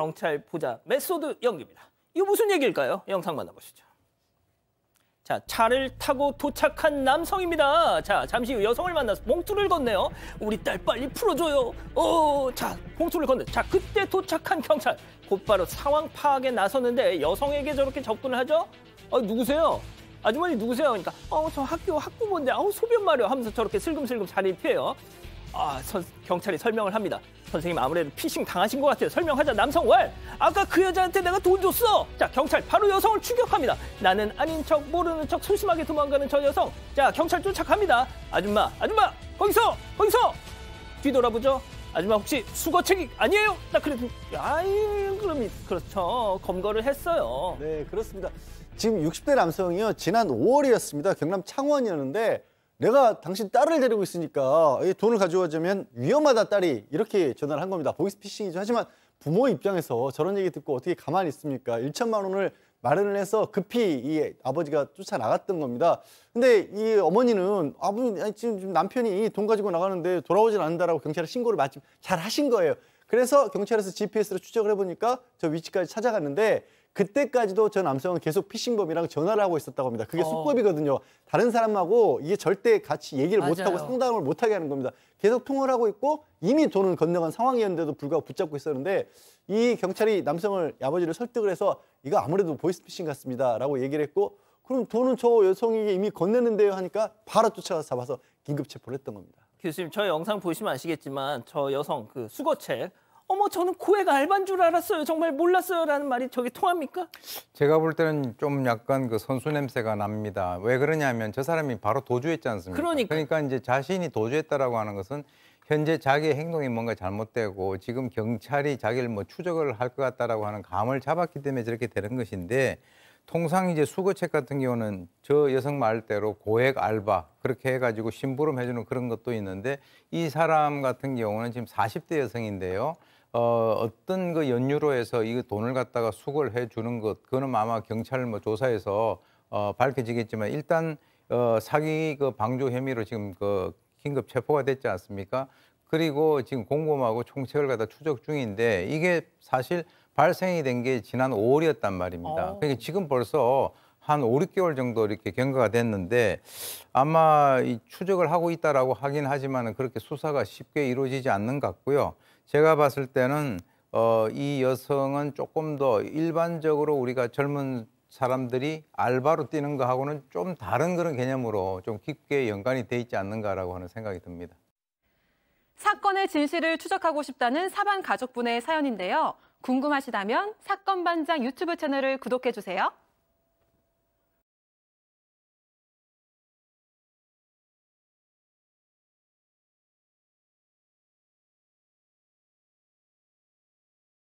경찰 보자 메소드 연기입니다. 이거 무슨 얘기일까요? 영상 만나보시죠. 자, 차를 타고 도착한 남성입니다. 자, 잠시 후 여성을 만나서 봉투를 건네요. 우리 딸 빨리 풀어줘요. 어, 자, 봉투를 건네. 자, 그때 도착한 경찰. 곧바로 상황 파악에 나섰는데 여성에게 저렇게 접근을 하죠? 어, 누구세요? 아주머니 누구세요? 그러니까 어, 저 학교 학부모인데 아우 어, 소변 마려 하면서 저렇게 슬금슬금 자리를 피해요. 아, 선, 경찰이 설명을 합니다. 선생님 아무래도 피싱 당하신 것 같아요. 설명하자 남성왈. 아까 그 여자한테 내가 돈 줬어. 자 경찰 바로 여성을 추격합니다. 나는 아닌 척 모르는 척 소심하게 도망가는 저 여성. 자 경찰 쫓아갑니다. 아줌마 아줌마 거기서 거기서 뒤돌아보죠. 아줌마 혹시 수거책이 아니에요? 나 그래도 아이 그럼 그렇죠 검거를 했어요. 네 그렇습니다. 지금 60대 남성이요 지난 5월이었습니다. 경남 창원이었는데 내가 당신 딸을 데리고 있으니까 돈을 가져가자면 위험하다 딸이 이렇게 전화를 한 겁니다. 보이스피싱이죠. 하지만 부모 입장에서 저런 얘기 듣고 어떻게 가만히 있습니까? 1천만 원을 마련을 해서 급히 이 아버지가 쫓아나갔던 겁니다. 근데 이 어머니는 아버지 아니, 지금 남편이 돈 가지고 나가는데 돌아오질 않는다라고 경찰에 신고를 마침 잘 하신 거예요. 그래서 경찰에서 GPS로 추적을 해보니까 저 위치까지 찾아갔는데 그때까지도 저 남성은 계속 피싱범이랑 전화를 하고 있었다고 합니다. 그게 수법이거든요. 어. 다른 사람하고 이게 절대 같이 얘기를 맞아요. 못하고 상담을 못하게 하는 겁니다. 계속 통화를 하고 있고 이미 돈은 건너간 상황이었는데도 불구하고 붙잡고 있었는데 이 경찰이 남성을 아버지를 설득을 해서 이거 아무래도 보이스피싱 같습니다라고 얘기를 했고 그럼 돈은 저 여성에게 이미 건넸는데요 하니까 바로 쫓아가서 잡아서 긴급 체포를 했던 겁니다. 교수님 저 영상 보시면 아시겠지만 저 여성 그 수거책 어머 저는 고액 알바인 줄 알았어요. 정말 몰랐어요라는 말이 저게 통합니까? 제가 볼 때는 좀 약간 그 선수 냄새가 납니다. 왜 그러냐면 저 사람이 바로 도주했지 않습니까? 그러니까, 그러니까 이제 자신이 도주했다라고 하는 것은 현재 자기의 행동이 뭔가 잘못되고 지금 경찰이 자기를 뭐 추적을 할 것 같다라고 하는 감을 잡았기 때문에 저렇게 되는 것인데 통상 이제 수거책 같은 경우는 저 여성 말대로 고액 알바 그렇게 해가지고 심부름 해주는 그런 것도 있는데 이 사람 같은 경우는 지금 40대 여성인데요. 어, 어떤 그 연유로 해서 이 돈을 갖다가 수거를 해 주는 것, 그거는 아마 경찰 뭐 조사해서 어, 밝혀지겠지만 일단 어, 사기 그 방조 혐의로 지금 그 긴급 체포가 됐지 않습니까? 그리고 지금 공범하고 총책을 갖다 추적 중인데 이게 사실 발생이 된 게 지난 5월이었단 말입니다. 오. 어. 그러니까 지금 벌써 한 5, 6개월 정도 이렇게 경과가 됐는데 아마 이 추적을 하고 있다라고 하긴 하지만 그렇게 수사가 쉽게 이루어지지 않는 것 같고요. 제가 봤을 때는 어, 이 여성은 조금 더 일반적으로 우리가 젊은 사람들이 알바로 뛰는 거하고는 좀 다른 그런 개념으로 좀 깊게 연관이 돼 있지 않는가라고 하는 생각이 듭니다. 사건의 진실을 추적하고 싶다는 사반 가족분의 사연인데요. 궁금하시다면 사건 반장 유튜브 채널을 구독해 주세요.